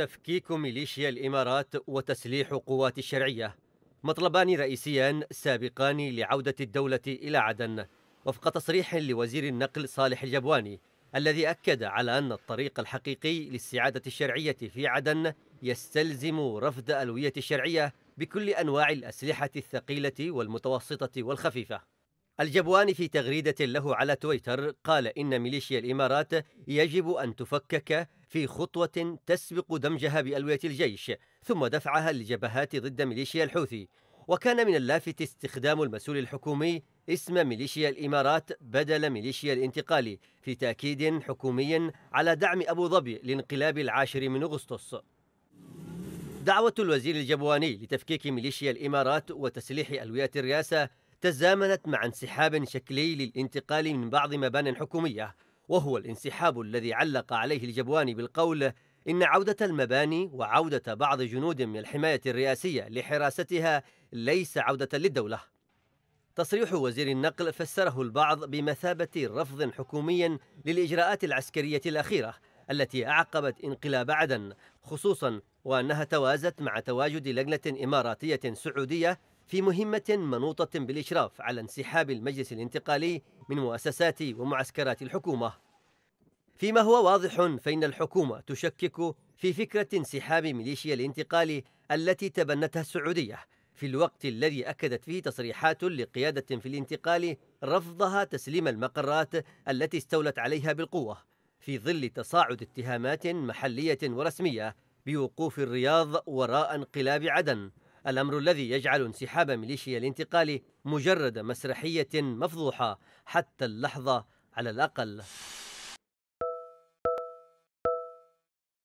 تفكيك ميليشيا الإمارات وتسليح قوات الشرعية مطلبان رئيسيان سابقان لعودة الدولة إلى عدن وفق تصريح لوزير النقل صالح الجبواني الذي أكد على أن الطريق الحقيقي للسعادة الشرعية في عدن يستلزم رفض ألوية الشرعية بكل أنواع الأسلحة الثقيلة والمتوسطة والخفيفة الجبواني في تغريدة له على تويتر قال إن ميليشيا الإمارات يجب أن تفكك في خطوة تسبق دمجها بألوية الجيش ثم دفعها للجبهات ضد ميليشيا الحوثي وكان من اللافت استخدام المسؤول الحكومي اسم ميليشيا الإمارات بدل ميليشيا الانتقالي في تأكيد حكومي على دعم أبو ظبي لانقلاب العاشر من أغسطس دعوة الوزير الجبواني لتفكيك ميليشيا الإمارات وتسليح ألوية الرئاسة تزامنت مع انسحاب شكلي للانتقال من بعض مبان حكومية وهو الانسحاب الذي علق عليه الجبواني بالقول إن عودة المباني وعودة بعض جنود من الحماية الرئاسية لحراستها ليس عودة للدولة تصريح وزير النقل فسره البعض بمثابة رفض حكومي للإجراءات العسكرية الأخيرة التي أعقبت انقلاب عدن خصوصا وأنها توازت مع تواجد لجنة إماراتية سعودية في مهمة منوطة بالإشراف على انسحاب المجلس الانتقالي من مؤسسات ومعسكرات الحكومة فيما هو واضح فإن الحكومة تشكك في فكرة انسحاب ميليشيا الانتقال التي تبنتها السعودية في الوقت الذي أكدت فيه تصريحات لقيادة في الانتقال رفضها تسليم المقرات التي استولت عليها بالقوة في ظل تصاعد اتهامات محلية ورسمية بوقوف الرياض وراء انقلاب عدن الأمر الذي يجعل انسحاب ميليشيا الانتقال مجرد مسرحية مفضوحة حتى اللحظة على الأقل